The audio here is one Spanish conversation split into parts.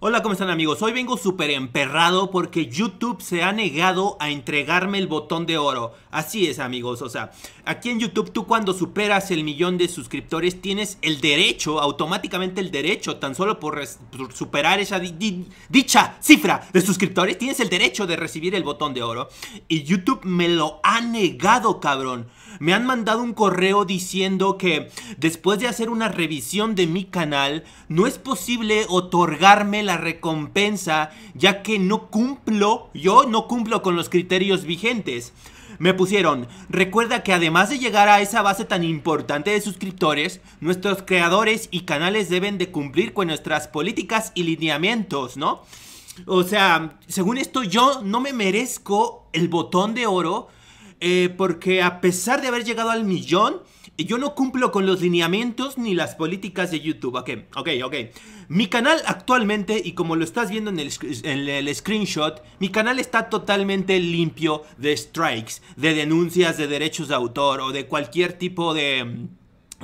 Hola, ¿cómo están amigos? Hoy vengo súper emperrado porque YouTube se ha negado a entregarme el botón de oro. Así es amigos, o sea, aquí en YouTube tú cuando superas el millón de suscriptores tienes el derecho, automáticamente el derecho, tan solo por, superar esa dicha cifra de suscriptores, tienes el derecho de recibir el botón de oro. Y YouTube me lo ha negado, cabrón. Me han mandado un correo diciendo que después de hacer una revisión de mi canal, no es posible otorgarme la recompensa ya que no cumplo, yo no cumplo con los criterios vigentes. Me pusieron, recuerda que además de llegar a esa base tan importante de suscriptores, nuestros creadores y canales deben de cumplir con nuestras políticas y lineamientos, ¿no? O sea, según esto yo no me merezco el botón de oro eh, porque a pesar de haber llegado al millón, yo no cumplo con los lineamientos ni las políticas de YouTube. Ok, ok, ok. Mi canal actualmente, y como lo estás viendo en el, en el screenshot, mi canal está totalmente limpio de strikes, de denuncias de derechos de autor o de cualquier tipo de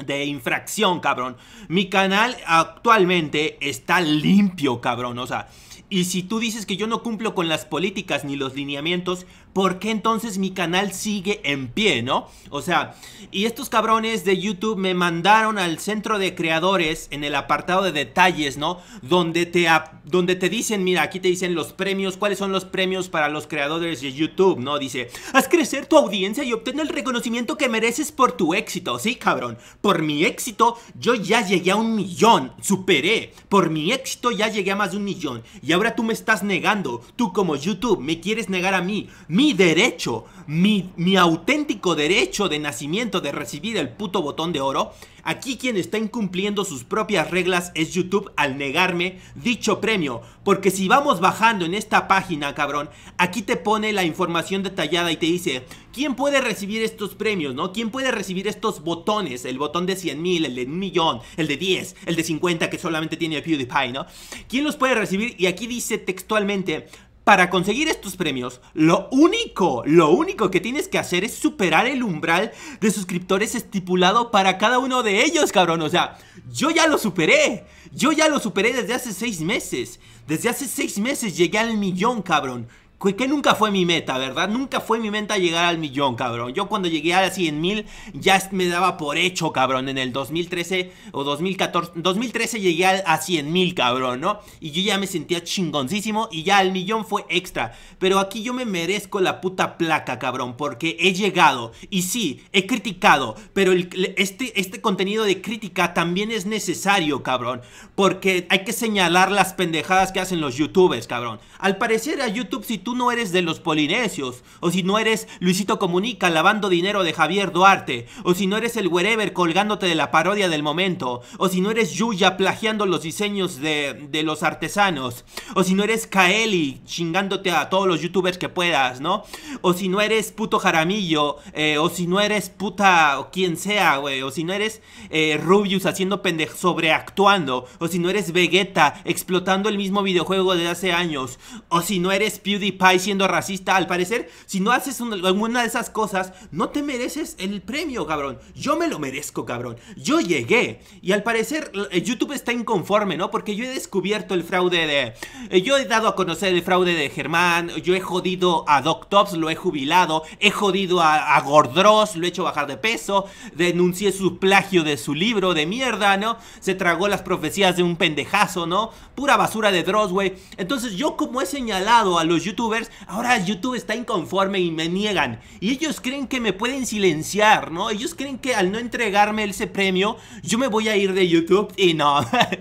de infracción, cabrón. Mi canal actualmente está limpio, cabrón. O sea, y si tú dices que yo no cumplo con las políticas ni los lineamientos, ¿por qué entonces mi canal sigue en pie, no? O sea, y estos cabrones de YouTube me mandaron al centro de creadores en el apartado de detalles, ¿no? Donde te, donde te dicen, mira, aquí te dicen los premios, cuáles son los premios para los creadores de YouTube, ¿no? Dice, haz crecer tu audiencia y obtén el reconocimiento que mereces por tu éxito, ¿sí, cabrón? Por mi éxito, yo ya llegué a un millón, superé. Por mi éxito ya llegué a más de un millón. Y ahora tú me estás negando, tú como YouTube, me quieres negar a mí derecho, mi, auténtico derecho de nacimiento de recibir el puto botón de oro, aquí quien está incumpliendo sus propias reglas es YouTube al negarme dicho premio. Porque si vamos bajando en esta página, cabrón, aquí te pone la información detallada y te dice, ¿quién puede recibir estos premios, no? ¿Quién puede recibir estos botones? El botón de 100 mil, el de un millón, el de 10, el de 50 que solamente tiene PewDiePie, ¿no? ¿Quién los puede recibir? Y aquí dice textualmente, para conseguir estos premios, lo único, lo único que tienes que hacer es superar el umbral de suscriptores estipulado para cada uno de ellos, cabrón. O sea, yo ya lo superé. Yo ya lo superé desde hace seis meses. Desde hace seis meses llegué al millón, cabrón que nunca fue mi meta, ¿verdad? Nunca fue mi meta llegar al millón, cabrón. Yo cuando llegué a 100 mil ya me daba por hecho, cabrón. En el 2013 o 2014, 2013 llegué a 100 mil, cabrón, ¿no? Y yo ya me sentía chingoncísimo y ya el millón fue extra. Pero aquí yo me merezco la puta placa, cabrón, porque he llegado y sí, he criticado, pero el, este, este contenido de crítica también es necesario, cabrón, porque hay que señalar las pendejadas que hacen los youtubers, cabrón. Al parecer a YouTube si tú no eres de los polinesios, o si no eres Luisito Comunica lavando dinero de Javier Duarte, o si no eres el wherever colgándote de la parodia del momento, o si no eres Yuya plagiando los diseños de, los artesanos, o si no eres Kaeli chingándote a todos los youtubers que puedas, ¿no? O si no eres puto Jaramillo, eh, o si no eres puta o quien sea, güey, o si no eres eh, Rubius haciendo pendejo, sobreactuando, o si no eres Vegeta explotando el mismo videojuego de hace años, o si no eres PewDiePie Pai siendo racista. Al parecer, si no haces alguna de esas cosas, no te mereces el premio, cabrón. Yo me lo merezco, cabrón. Yo llegué. Y al parecer, eh, YouTube está inconforme, ¿no? Porque yo he descubierto el fraude de... Eh, yo he dado a conocer el fraude de Germán. Yo he jodido a Doc Tops, lo he jubilado. He jodido a, Gordros, lo he hecho bajar de peso. Denuncié su plagio de su libro de mierda, ¿no? Se tragó las profecías de un pendejazo, ¿no? Pura basura de Dross, güey. Entonces yo como he señalado a los YouTube ahora YouTube está inconforme y me niegan. Y ellos creen que me pueden silenciar, ¿no? Ellos creen que al no entregarme ese premio, yo me voy a ir de YouTube y no,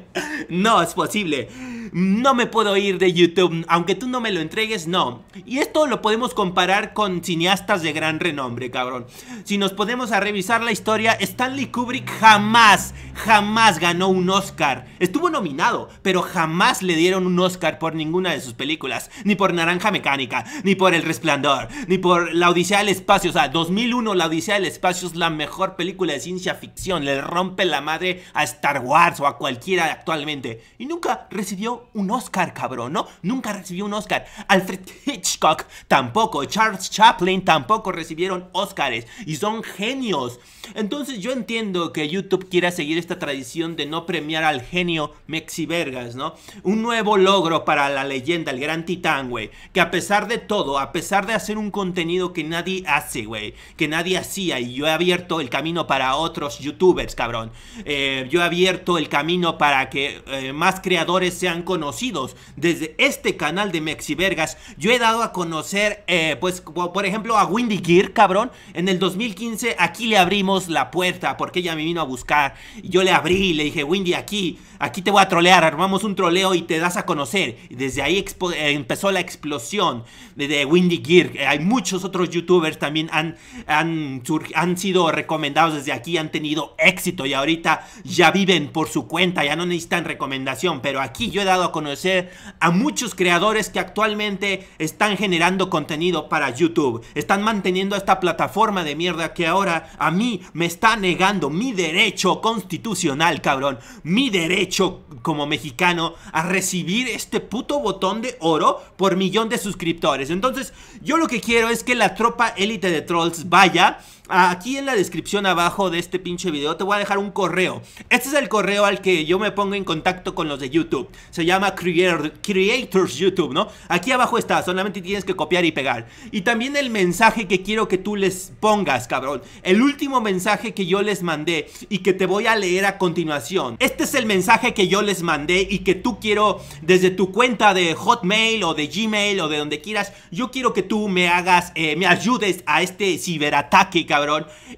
no es posible no me puedo ir de YouTube, aunque tú no me lo entregues, no. Y esto lo podemos comparar con cineastas de gran renombre, cabrón. Si nos podemos a revisar la historia, Stanley Kubrick jamás, jamás ganó un Oscar. Estuvo nominado, pero jamás le dieron un Oscar por ninguna de sus películas, ni por Naranja Mecánica, ni por El Resplandor, ni por La Odisea del Espacio. O sea, 2001, La Odisea del Espacio es la mejor película de ciencia ficción. Le rompe la madre a Star Wars o a cualquiera actualmente. Y nunca recibió un Oscar, cabrón, ¿no? Nunca recibió un Oscar. Alfred Hitchcock tampoco, Charles Chaplin tampoco recibieron Oscars y son genios. Entonces yo entiendo que YouTube quiera seguir esta tradición de no premiar al genio Mexi Vergas, ¿no? Un nuevo logro para la leyenda, el gran titán, güey. Que a pesar de todo, a pesar de hacer un contenido que nadie hace, güey, que nadie hacía y yo he abierto el camino para otros youtubers, cabrón. Eh, yo he abierto el camino para que eh, más creadores sean conocidos desde este canal de Mexi Vergas. Yo he dado a conocer, eh, pues, por ejemplo, a Windy Gear, cabrón. En el 2015 aquí le abrimos la puerta porque ella me vino a buscar. Y yo le abrí y le dije, Windy, aquí, aquí te voy a trolear. Armamos un troleo y te das a conocer. Y desde ahí eh, empezó la explosión de, Windy Gear. Eh, hay muchos otros youtubers también han, han, han sido recomendados desde aquí, han tenido éxito y ahorita ya viven por su cuenta, ya no necesitan recomendación. Pero aquí yo he dado a conocer a muchos creadores que actualmente están generando contenido para YouTube. Están manteniendo esta plataforma de mierda que ahora a mí me está negando mi derecho constitucional, cabrón. Mi derecho como mexicano a recibir este puto botón de oro por millón de suscriptores. Entonces, yo lo que quiero es que la tropa élite de trolls vaya Aquí en la descripción abajo de este pinche video te voy a dejar un correo. Este es el correo al que yo me pongo en contacto con los de YouTube. Se llama Creators YouTube, ¿no? Aquí abajo está, solamente tienes que copiar y pegar. Y también el mensaje que quiero que tú les pongas, cabrón. El último mensaje que yo les mandé y que te voy a leer a continuación. Este es el mensaje que yo les mandé y que tú quiero desde tu cuenta de Hotmail o de Gmail o de donde quieras. Yo quiero que tú me hagas, eh, me ayudes a este ciberataque,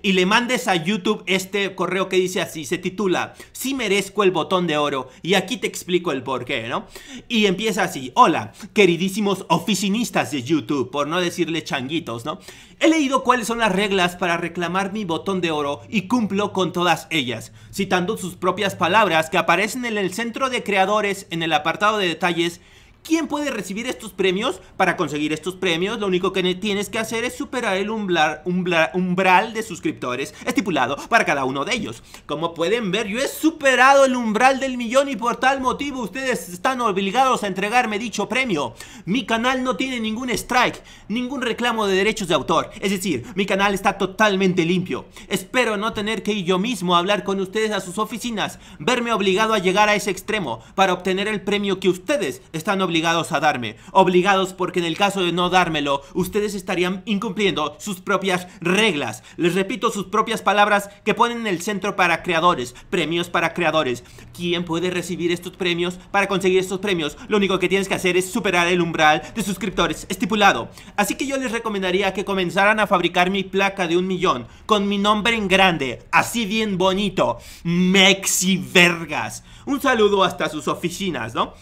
y le mandes a YouTube este correo que dice así, se titula, si merezco el botón de oro, y aquí te explico el por qué, ¿no? Y empieza así, hola, queridísimos oficinistas de YouTube, por no decirle changuitos, ¿no? He leído cuáles son las reglas para reclamar mi botón de oro y cumplo con todas ellas, citando sus propias palabras que aparecen en el centro de creadores en el apartado de detalles ¿Quién puede recibir estos premios? Para conseguir estos premios, lo único que tienes que hacer es superar el umbral, de suscriptores estipulado para cada uno de ellos. Como pueden ver, yo he superado el umbral del millón y por tal motivo ustedes están obligados a entregarme dicho premio. Mi canal no tiene ningún strike, ningún reclamo de derechos de autor. Es decir, mi canal está totalmente limpio. Espero no tener que ir yo mismo a hablar con ustedes a sus oficinas, verme obligado a llegar a ese extremo para obtener el premio que ustedes están obligados obligados a darme. Obligados porque en el caso de no dármelo, ustedes estarían incumpliendo sus propias reglas. Les repito sus propias palabras que ponen en el centro para creadores, premios para creadores. ¿Quién puede recibir estos premios? Para conseguir estos premios, lo único que tienes que hacer es superar el umbral de suscriptores estipulado. Así que yo les recomendaría que comenzaran a fabricar mi placa de un millón con mi nombre en grande, así bien bonito. Mexi Vergas. Un saludo hasta sus oficinas, ¿no?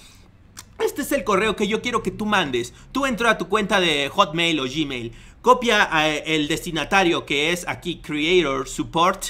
Este es el correo que yo quiero que tú mandes. Tú entra a tu cuenta de Hotmail o Gmail. Copia eh, el destinatario que es aquí Creator Support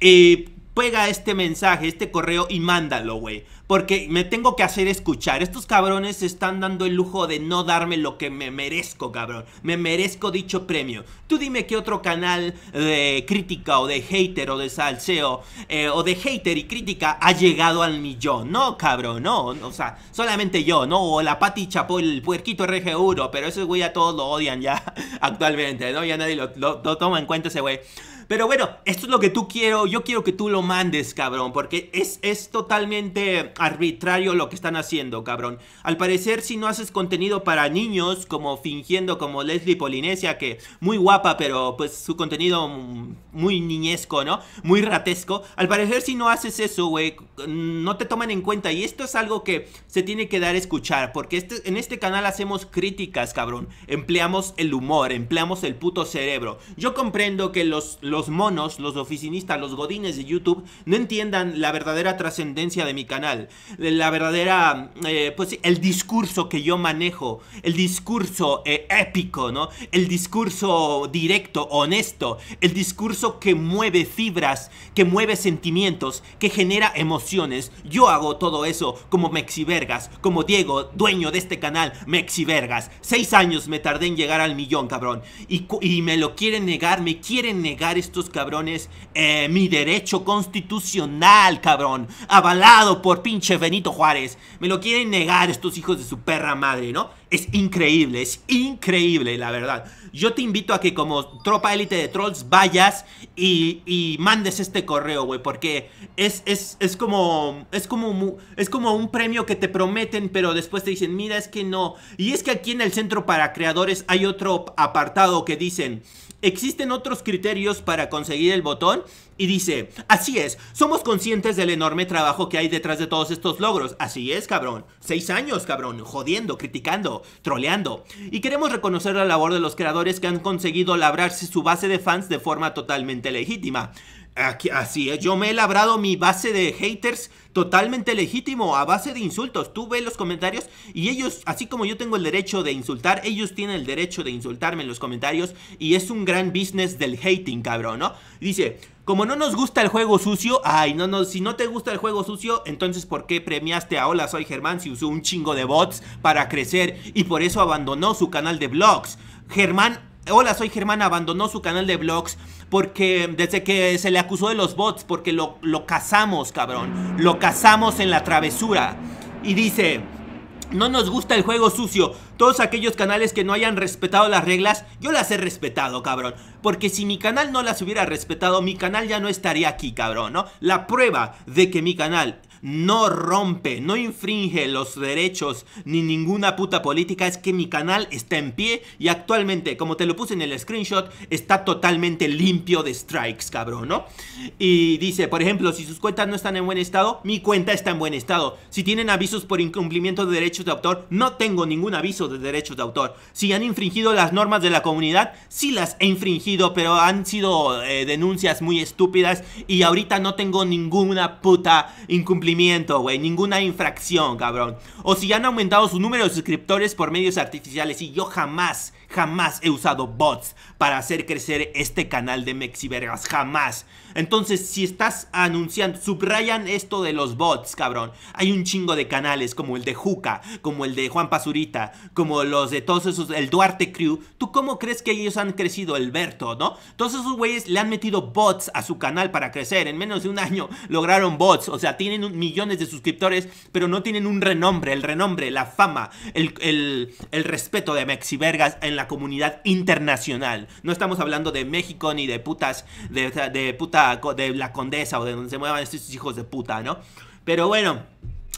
y pega este mensaje, este correo y mándalo, güey. Porque me tengo que hacer escuchar. Estos cabrones están dando el lujo de no darme lo que me merezco, cabrón. Me merezco dicho premio. Tú dime qué otro canal de crítica o de hater o de salseo eh, o de hater y crítica ha llegado al millón. No, cabrón, no. O sea, solamente yo, ¿no? O la Pati por el puerquito RG1. Pero ese güey a todos lo odian ya actualmente, ¿no? Ya nadie lo, lo toma en cuenta ese güey. Pero bueno, esto es lo que tú quiero. Yo quiero que tú lo mandes, cabrón. Porque es, es totalmente arbitrario lo que están haciendo, cabrón. Al parecer, si no haces contenido para niños, como fingiendo como Leslie Polinesia, que muy guapa, pero pues su contenido muy niñesco, ¿no? Muy ratesco. Al parecer, si no haces eso, güey, no te toman en cuenta. Y esto es algo que se tiene que dar a escuchar. Porque este, en este canal hacemos críticas, cabrón. Empleamos el humor, empleamos el puto cerebro. Yo comprendo que los los monos, los oficinistas, los godines de YouTube no entiendan la verdadera trascendencia de mi canal, la verdadera, eh, pues el discurso que yo manejo, el discurso eh, épico, ¿no? El discurso directo, honesto, el discurso que mueve fibras, que mueve sentimientos, que genera emociones. Yo hago todo eso como Mexivergas, como Diego, dueño de este canal, Mexivergas. Seis años me tardé en llegar al millón, cabrón. y me lo quieren negar, me quieren negar estos cabrones eh, mi derecho constitucional, cabrón. Avalado por pinche Benito Juárez. Me lo quieren negar estos hijos de su perra madre, ¿no? Es increíble, es increíble, la verdad. Yo te invito a que como tropa élite de trolls vayas y, y mandes este correo, güey. Porque es, es, es como... Es como, es como un premio que te prometen, pero después te dicen, mira, es que no. Y es que aquí en el centro para creadores hay otro apartado que dicen, Existen otros criterios para conseguir el botón y dice, así es, somos conscientes del enorme trabajo que hay detrás de todos estos logros. Así es, cabrón. Seis años, cabrón. Jodiendo, criticando, troleando. Y queremos reconocer la labor de los creadores que han conseguido labrarse su base de fans de forma totalmente legítima. Aquí, así es, yo me he labrado mi base de haters totalmente legítimo, a base de insultos. Tú ves los comentarios y ellos, así como yo tengo el derecho de insultar, ellos tienen el derecho de insultarme en los comentarios. Y es un gran business del hating, cabrón, ¿no? Dice, como no nos gusta el juego sucio, ay, no, no, si no te gusta el juego sucio, entonces ¿por qué premiaste a Hola Soy Germán si usó un chingo de bots para crecer y por eso abandonó su canal de vlogs? Germán Hola, soy Germán, abandonó su canal de vlogs porque desde que se le acusó de los bots, porque lo, lo cazamos, cabrón. Lo cazamos en la travesura. Y dice, no nos gusta el juego sucio. Todos aquellos canales que no hayan respetado las reglas, yo las he respetado, cabrón. Porque si mi canal no las hubiera respetado, mi canal ya no estaría aquí, cabrón, ¿no? La prueba de que mi canal no rompe, no infringe los derechos ni ninguna puta política, es que mi canal está en pie y actualmente, como te lo puse en el screenshot, está totalmente limpio de strikes, cabrón, ¿no? Y dice, por ejemplo, si sus cuentas no están en buen estado, mi cuenta está en buen estado. Si tienen avisos por incumplimiento de derechos de autor, no tengo ningún aviso de derechos de autor. Si han infringido las normas de la comunidad, sí las he infringido, pero han sido eh, denuncias muy estúpidas y ahorita no tengo ninguna puta incumplimiento ninguna infracción, cabrón. O si han aumentado su número de suscriptores por medios artificiales y yo jamás Jamás he usado bots para hacer crecer este canal de Mexivergas. Jamás. Entonces, si estás anunciando, subrayan esto de los bots, cabrón. Hay un chingo de canales como el de Juca, como el de Juan Pazurita, como los de todos esos, el Duarte Crew. ¿Tú cómo crees que ellos han crecido, el no? Todos esos güeyes le han metido bots a su canal para crecer. En menos de un año lograron bots. O sea, tienen millones de suscriptores, pero no tienen un renombre. El renombre, la fama, el, el respeto de Mexivergas en la comunidad internacional. No estamos hablando de México ni de putas, de, de puta, de la condesa o de donde se muevan estos hijos de puta, ¿no? Pero bueno.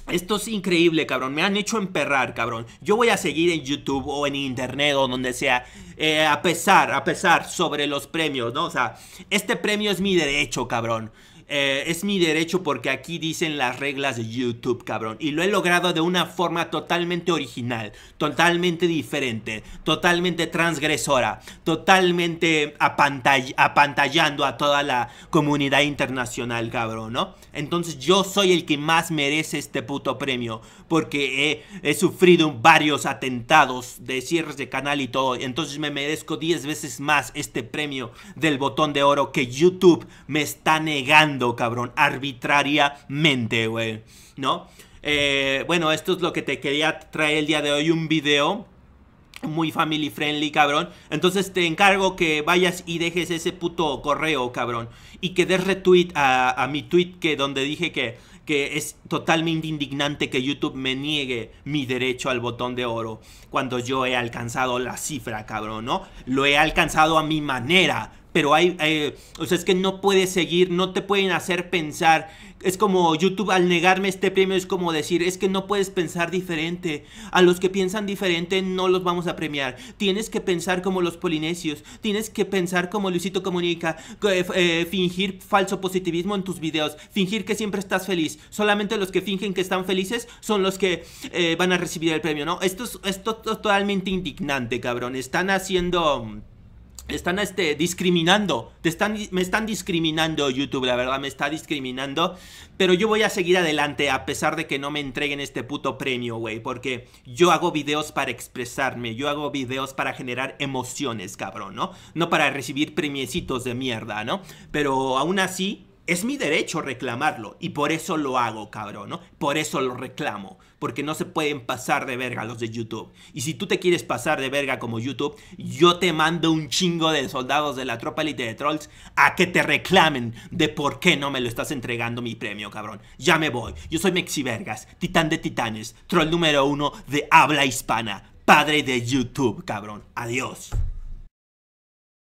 Esto es increíble, cabrón. Me han hecho emperrar, cabrón. Yo voy a seguir en YouTube o en Internet o donde sea. Eh, a pesar, a pesar sobre los premios, ¿no? O sea, este premio es mi derecho, cabrón. Eh, es mi derecho porque aquí dicen las reglas de YouTube, cabrón. Y lo he logrado de una forma totalmente original, totalmente diferente, totalmente transgresora, totalmente apantallando a toda la comunidad internacional, cabrón, ¿no? Entonces yo soy el que más merece este puto premio porque he, he sufrido varios atentados de cierres de canal y todo. Entonces me merezco 10 veces más este premio del botón de oro que YouTube me está negando cabrón, arbitrariamente, güey, ¿no? Eh, bueno, esto es lo que te quería traer el día de hoy, un video muy family friendly, cabrón. Entonces te encargo que vayas y dejes ese puto correo, cabrón. Y que des retweet a, a mi tweet que donde dije que, que es totalmente indignante que YouTube me niegue mi derecho al botón de oro cuando yo he alcanzado la cifra, cabrón, ¿no? Lo he alcanzado a mi manera, pero hay, eh, o sea, es que no puedes seguir, no te pueden hacer pensar. Es como YouTube al negarme este premio es como decir, es que no puedes pensar diferente. A los que piensan diferente no los vamos a premiar. Tienes que pensar como los polinesios, tienes que pensar como Luisito Comunica, eh, fingir falso positivismo en tus videos, fingir que siempre estás feliz. Solamente los que fingen que están felices son los que eh, van a recibir el premio, ¿no? Esto es, esto es totalmente indignante, cabrón. Están haciendo... Están este, discriminando. Te están, me están discriminando YouTube, la verdad, me está discriminando. Pero yo voy a seguir adelante a pesar de que no me entreguen este puto premio, güey. Porque yo hago videos para expresarme, yo hago videos para generar emociones, cabrón, ¿no? No para recibir premiecitos de mierda, ¿no? Pero aún así, es mi derecho reclamarlo y por eso lo hago, cabrón, ¿no? Por eso lo reclamo, porque no se pueden pasar de verga los de YouTube. Y si tú te quieres pasar de verga como YouTube, yo te mando un chingo de soldados de la tropa elite de trolls a que te reclamen de por qué no me lo estás entregando mi premio, cabrón. Ya me voy. Yo soy Mexi vergas, titán de titanes, troll número uno de habla hispana, padre de YouTube, cabrón. Adiós.